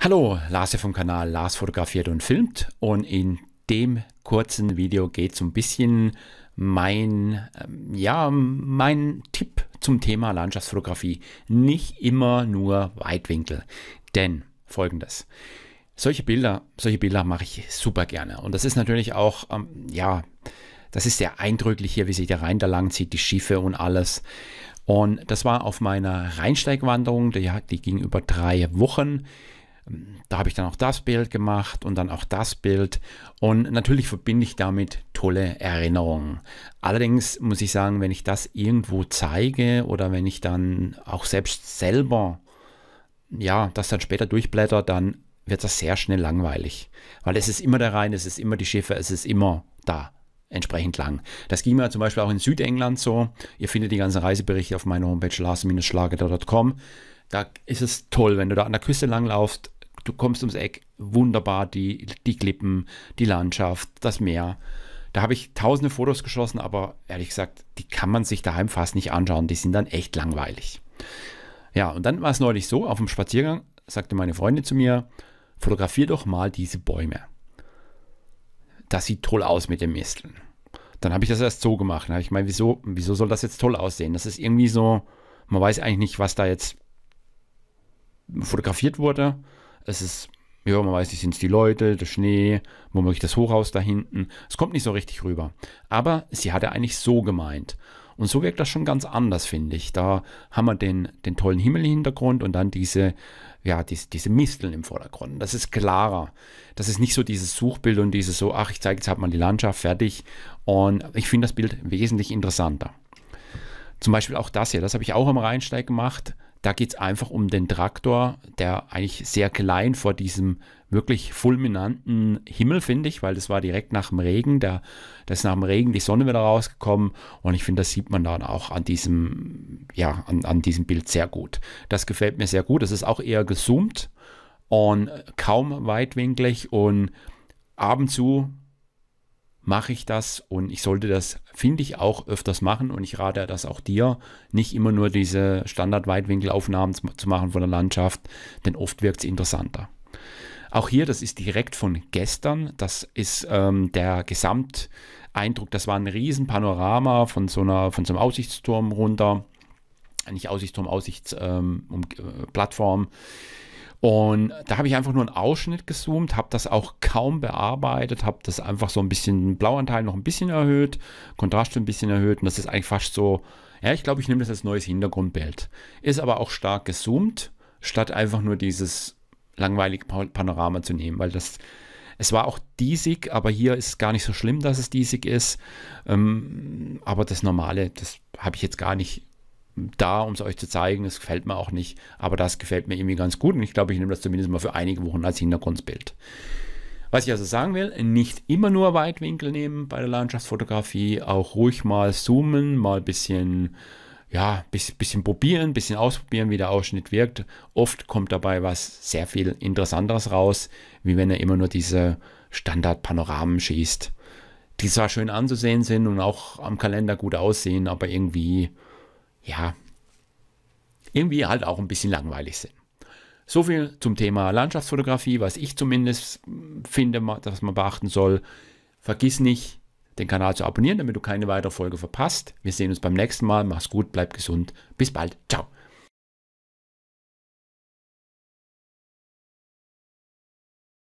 Hallo, Lars hier vom Kanal Lars fotografiert und filmt und in dem kurzen Video geht es ein bisschen mein, ähm, ja, mein Tipp zum Thema Landschaftsfotografie. Nicht immer nur Weitwinkel, denn folgendes. Solche Bilder, solche Bilder mache ich super gerne und das ist natürlich auch, ähm, ja, das ist sehr eindrücklich hier, wie sich der Rhein da lang zieht, die Schiffe und alles. Und das war auf meiner Rheinsteigwanderung, die, die ging über drei Wochen. Da habe ich dann auch das Bild gemacht und dann auch das Bild. Und natürlich verbinde ich damit tolle Erinnerungen. Allerdings muss ich sagen, wenn ich das irgendwo zeige oder wenn ich dann auch selbst selber, ja, das dann später durchblätter, dann wird das sehr schnell langweilig. Weil es ist immer der Rhein, es ist immer die Schiffe, es ist immer da entsprechend lang. Das ging mir zum Beispiel auch in Südengland so. Ihr findet die ganzen Reiseberichte auf meiner Homepage lars-schlageder.com. Da ist es toll, wenn du da an der Küste langlaufst, du kommst ums Eck, wunderbar die, die Klippen, die Landschaft, das Meer. Da habe ich tausende Fotos geschossen, aber ehrlich gesagt, die kann man sich daheim fast nicht anschauen. Die sind dann echt langweilig. Ja, und dann war es neulich so, auf dem Spaziergang sagte meine Freundin zu mir, fotografier doch mal diese Bäume. Das sieht toll aus mit den Misteln. Dann habe ich das erst so gemacht. ich meine, wieso, wieso soll das jetzt toll aussehen? Das ist irgendwie so, man weiß eigentlich nicht, was da jetzt fotografiert wurde. Es ist, ja, man weiß nicht, sind es die Leute, der Schnee, womöglich das Hochhaus da hinten. Es kommt nicht so richtig rüber. Aber sie hat er eigentlich so gemeint. Und so wirkt das schon ganz anders, finde ich. Da haben wir den, den tollen Himmel im Hintergrund und dann diese, ja, diese, diese Misteln im Vordergrund. Das ist klarer. Das ist nicht so dieses Suchbild und dieses so, ach, ich zeige jetzt hat man die Landschaft, fertig. Und ich finde das Bild wesentlich interessanter. Zum Beispiel auch das hier, das habe ich auch am Rheinsteig gemacht. Da geht es einfach um den Traktor, der eigentlich sehr klein vor diesem wirklich fulminanten Himmel, finde ich, weil das war direkt nach dem Regen. Da, da ist nach dem Regen die Sonne wieder rausgekommen und ich finde, das sieht man dann auch an diesem, ja, an, an diesem Bild sehr gut. Das gefällt mir sehr gut. Das ist auch eher gezoomt und kaum weitwinklig und ab und zu mache ich das und ich sollte das, finde ich, auch öfters machen und ich rate das auch dir, nicht immer nur diese Standard-Weitwinkelaufnahmen zu machen von der Landschaft, denn oft wirkt es interessanter. Auch hier, das ist direkt von gestern, das ist ähm, der Gesamteindruck, das war ein riesen Panorama von so, einer, von so einem Aussichtsturm runter, nicht Aussichtsturm, Aussichtsplattform. Ähm, um, äh, und da habe ich einfach nur einen Ausschnitt gezoomt, habe das auch kaum bearbeitet, habe das einfach so ein bisschen Blauanteil noch ein bisschen erhöht, Kontrast ein bisschen erhöht und das ist eigentlich fast so, ja, ich glaube, ich nehme das als neues Hintergrundbild. Ist aber auch stark gezoomt, statt einfach nur dieses langweilige Panorama zu nehmen, weil das es war auch diesig, aber hier ist es gar nicht so schlimm, dass es diesig ist. Ähm, aber das Normale, das habe ich jetzt gar nicht da, um es euch zu zeigen. Es gefällt mir auch nicht, aber das gefällt mir irgendwie ganz gut und ich glaube, ich nehme das zumindest mal für einige Wochen als Hintergrundbild. Was ich also sagen will, nicht immer nur Weitwinkel nehmen bei der Landschaftsfotografie, auch ruhig mal zoomen, mal ein bisschen, ja, bis, bisschen probieren, bisschen ausprobieren, wie der Ausschnitt wirkt. Oft kommt dabei was sehr viel Interessanteres raus, wie wenn er immer nur diese Standardpanoramen schießt, die zwar schön anzusehen sind und auch am Kalender gut aussehen, aber irgendwie ja, irgendwie halt auch ein bisschen langweilig sind. So viel zum Thema Landschaftsfotografie, was ich zumindest hm, finde, dass man beachten soll. Vergiss nicht, den Kanal zu abonnieren, damit du keine weitere Folge verpasst. Wir sehen uns beim nächsten Mal. Mach's gut, bleib gesund. Bis bald. Ciao.